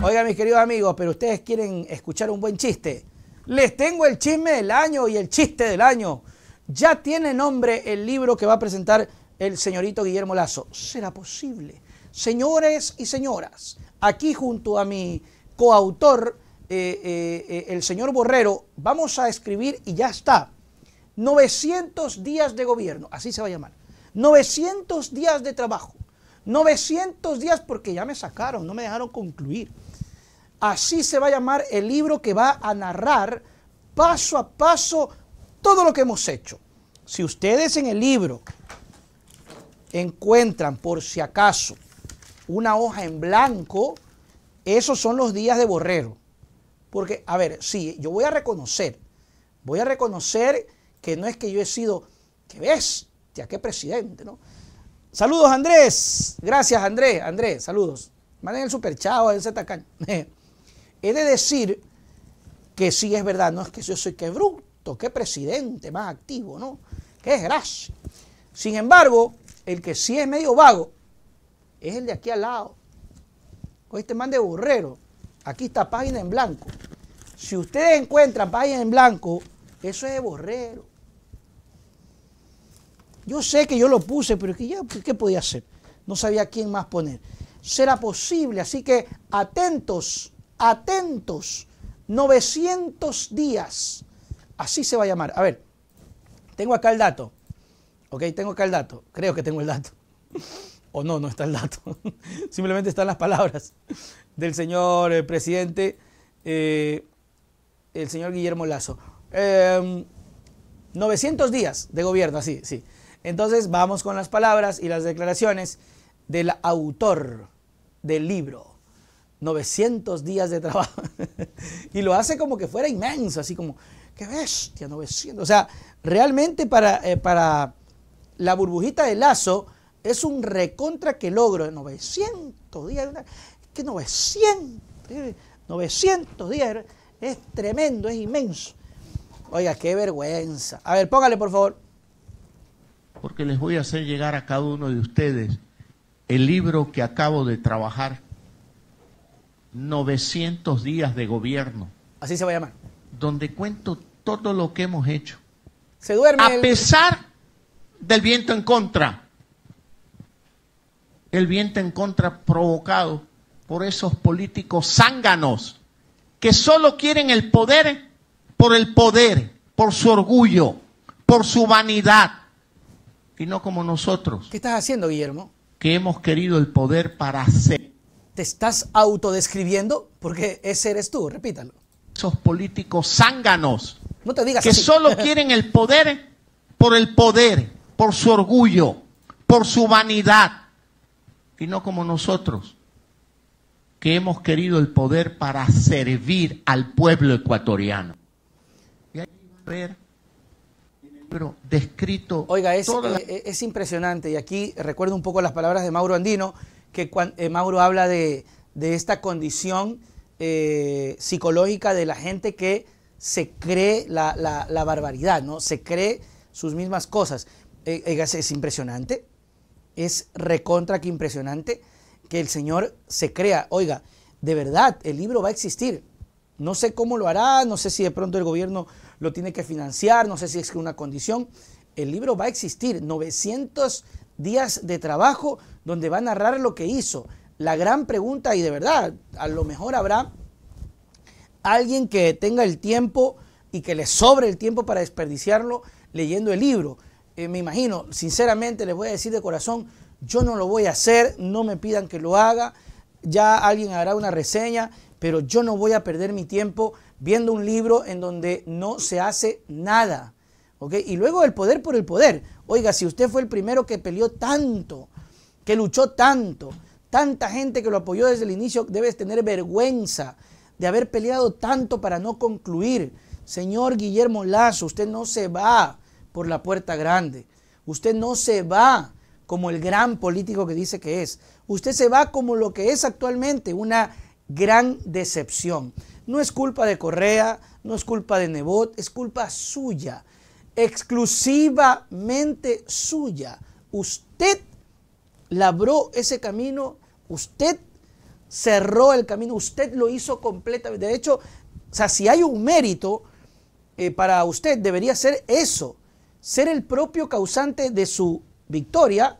Oiga, mis queridos amigos, pero ustedes quieren escuchar un buen chiste. Les tengo el chisme del año y el chiste del año. Ya tiene nombre el libro que va a presentar el señorito Guillermo Lazo. ¿Será posible? Señores y señoras, aquí junto a mi coautor, eh, eh, eh, el señor Borrero, vamos a escribir y ya está. 900 días de gobierno, así se va a llamar. 900 días de trabajo. 900 días porque ya me sacaron, no me dejaron concluir. Así se va a llamar el libro que va a narrar paso a paso todo lo que hemos hecho. Si ustedes en el libro encuentran, por si acaso, una hoja en blanco, esos son los días de borrero. Porque, a ver, sí, yo voy a reconocer, voy a reconocer que no es que yo he sido, ¿qué ves? ¿Ya qué presidente, ¿no? Saludos, Andrés. Gracias, Andrés. Andrés, saludos. Manden el superchao, ese tacaño. He de decir que sí es verdad, no es que yo soy que bruto, que presidente más activo, ¿no? Qué gracia. Sin embargo, el que sí es medio vago es el de aquí al lado. Con pues este man de borrero. Aquí está página en blanco. Si ustedes encuentran página en blanco, eso es de borrero. Yo sé que yo lo puse, pero ¿qué podía hacer? No sabía quién más poner. Será posible, así que atentos atentos, 900 días. Así se va a llamar. A ver, tengo acá el dato. Ok, tengo acá el dato. Creo que tengo el dato. O no, no está el dato. Simplemente están las palabras del señor eh, presidente, eh, el señor Guillermo Lazo. 900 em, días de gobierno, así, sí. Entonces vamos con las palabras y las declaraciones del autor del libro. 900 días de trabajo. y lo hace como que fuera inmenso, así como, qué bestia, 900. O sea, realmente para, eh, para la burbujita de lazo es un recontra que logro de 900 días. Es que 900, 900 días es tremendo, es inmenso. Oiga, qué vergüenza. A ver, póngale por favor. Porque les voy a hacer llegar a cada uno de ustedes el libro que acabo de trabajar 900 días de gobierno. Así se va a llamar. Donde cuento todo lo que hemos hecho. Se duerme. A pesar del viento en contra. El viento en contra provocado por esos políticos zánganos que solo quieren el poder por el poder, por su orgullo, por su vanidad. Y no como nosotros. ¿Qué estás haciendo, Guillermo? Que hemos querido el poder para hacer. ¿Te estás autodescribiendo? Porque ese eres tú, repítalo. Esos políticos zánganos. que solo quieren el poder por el poder, por su orgullo, por su vanidad. Y no como nosotros, que hemos querido el poder para servir al pueblo ecuatoriano. Y ahí ver pero descrito. Oiga, eh, es, impresionante. Y aquí recuerdo un poco las palabras de Mauro Andino, que cuando, eh, Mauro habla de, de esta condición eh, psicológica de la gente que se cree la, la, barbaridad, ¿no? Se cree sus mismas cosas. Eh, es, es, impresionante, es recontra que impresionante que el Señor se crea. Oiga, de verdad, el libro va a existir. No sé cómo lo hará, no sé si de pronto el gobierno lo tiene que financiar, no sé si es una condición. El libro va a existir. 900 días de trabajo donde va a narrar lo que hizo. La gran pregunta, y de verdad, a lo mejor habrá alguien que tenga el tiempo y que le sobre el tiempo para desperdiciarlo leyendo el libro. Eh, me imagino, sinceramente les voy a decir de corazón, yo no lo voy a hacer, no me pidan que lo haga, ya alguien hará una reseña, pero yo no voy a perder mi tiempo viendo un libro en donde no se hace nada. Y luego el poder por el poder. Oiga, si usted fue el primero que peleó tanto que luchó tanto, tanta gente que lo apoyó desde el inicio, debes tener vergüenza de haber peleado tanto para no concluir. Señor Guillermo Lazo, usted no se va por la puerta grande. Usted no se va como el gran político que dice que es. Usted se va como lo que es actualmente, una gran decepción. No es culpa de Correa, no es culpa de Nebot, es culpa suya, exclusivamente suya. Usted labró ese camino, usted cerró el camino, usted lo hizo completamente. De hecho, o sea, si hay un mérito eh, para usted, debería ser eso, ser el propio causante de su victoria,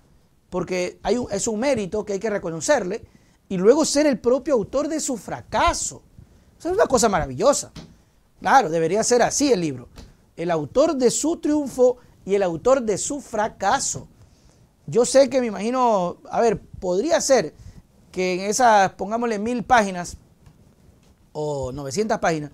porque hay es un mérito que hay que reconocerle, y luego ser el propio autor de su fracaso. Esa es una cosa maravillosa. Claro, debería ser así el libro. El autor de su triunfo y el autor de su fracaso. Yo sé que me imagino, a ver, podría ser que en esas, pongámosle mil páginas o 900 páginas,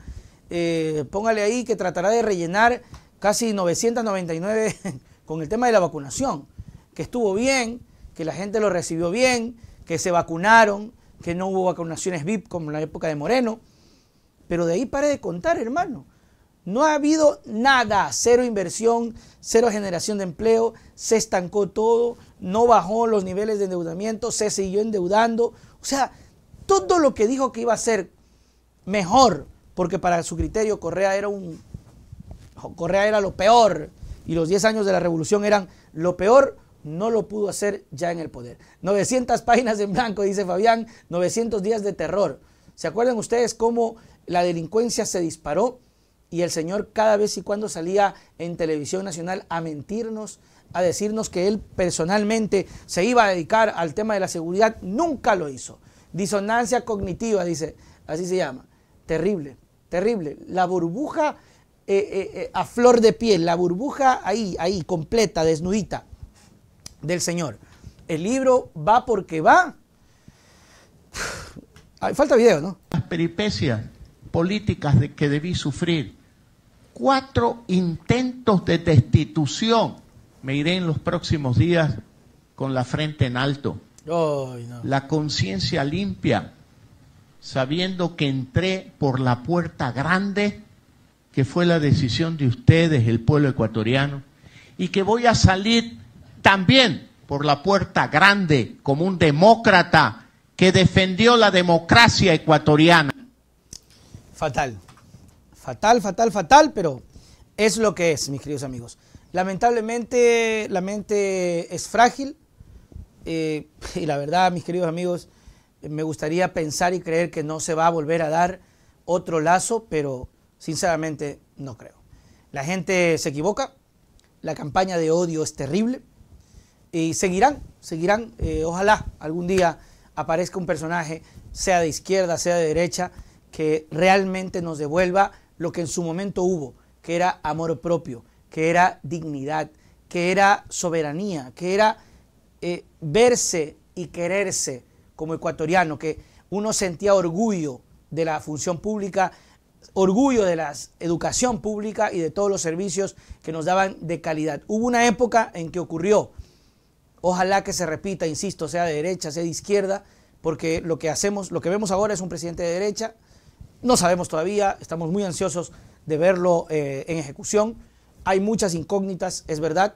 eh, póngale ahí que tratará de rellenar casi 999 con el tema de la vacunación, que estuvo bien, que la gente lo recibió bien, que se vacunaron, que no hubo vacunaciones VIP como en la época de Moreno, pero de ahí pare de contar, hermano. No ha habido nada, cero inversión, cero generación de empleo, se estancó todo, no bajó los niveles de endeudamiento, se siguió endeudando. O sea, todo lo que dijo que iba a ser mejor, porque para su criterio Correa era un Correa era lo peor y los 10 años de la revolución eran lo peor, no lo pudo hacer ya en el poder. 900 páginas en blanco, dice Fabián, 900 días de terror. ¿Se acuerdan ustedes cómo la delincuencia se disparó? y el Señor cada vez y cuando salía en televisión nacional a mentirnos, a decirnos que él personalmente se iba a dedicar al tema de la seguridad, nunca lo hizo. Disonancia cognitiva, dice, así se llama. Terrible, terrible. La burbuja eh, eh, eh, a flor de piel, la burbuja ahí, ahí, completa, desnudita del Señor. El libro va porque va. falta video, ¿no? Las peripecias políticas de que debí sufrir cuatro intentos de destitución. Me iré en los próximos días con la frente en alto, la conciencia limpia, sabiendo que entré por la puerta grande, que fue la decisión de ustedes, el pueblo ecuatoriano, y que voy a salir también por la puerta grande como un demócrata que defendió la democracia ecuatoriana. Fatal fatal, fatal, fatal, pero es lo que es, mis queridos amigos. Lamentablemente la mente es frágil eh, y la verdad, mis queridos amigos, me gustaría pensar y creer que no se va a volver a dar otro lazo, pero sinceramente no creo. La gente se equivoca, la campaña de odio es terrible y seguirán, seguirán, eh, ojalá algún día aparezca un personaje, sea de izquierda, sea de derecha, que realmente nos devuelva lo que en su momento hubo, que era amor propio, que era dignidad, que era soberanía, que era eh, verse y quererse como ecuatoriano, que uno sentía orgullo de la función pública, orgullo de la educación pública y de todos los servicios que nos daban de calidad. Hubo una época en que ocurrió, ojalá que se repita, insisto, sea de derecha, sea de izquierda, porque lo que hacemos, lo que vemos ahora es un presidente de derecha, no sabemos todavía, estamos muy ansiosos de verlo eh, en ejecución. Hay muchas incógnitas, es verdad,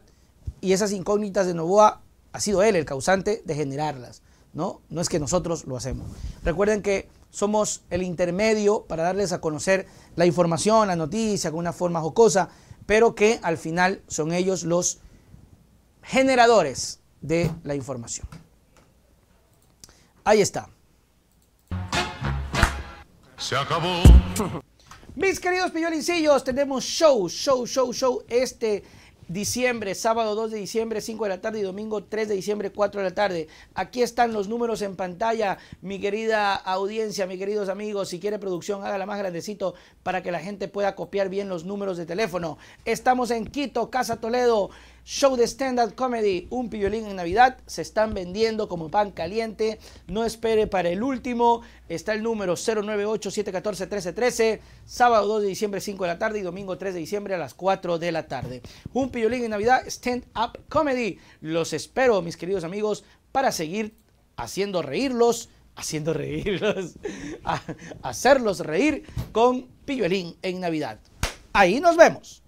y esas incógnitas de Novoa ha sido él el causante de generarlas, ¿no? No es que nosotros lo hacemos. Recuerden que somos el intermedio para darles a conocer la información, la noticia, con una forma jocosa, pero que al final son ellos los generadores de la información. Ahí está. Se acabó. Mis queridos piñolincillos, tenemos show, show, show, show este diciembre, sábado 2 de diciembre, 5 de la tarde y domingo 3 de diciembre, 4 de la tarde. Aquí están los números en pantalla, mi querida audiencia, mis queridos amigos. Si quiere producción, hágala más grandecito para que la gente pueda copiar bien los números de teléfono. Estamos en Quito, Casa Toledo show de stand-up comedy, un pillolín en Navidad, se están vendiendo como pan caliente. No espere para el último. Está el número 098 1313 sábado 2 de diciembre 5 de la tarde y domingo 3 de diciembre a las 4 de la tarde. Un pillolín en Navidad, stand-up comedy. Los espero, mis queridos amigos, para seguir haciendo reírlos haciendo reírlos, hacerlos reír con pillolín en Navidad. Ahí nos vemos.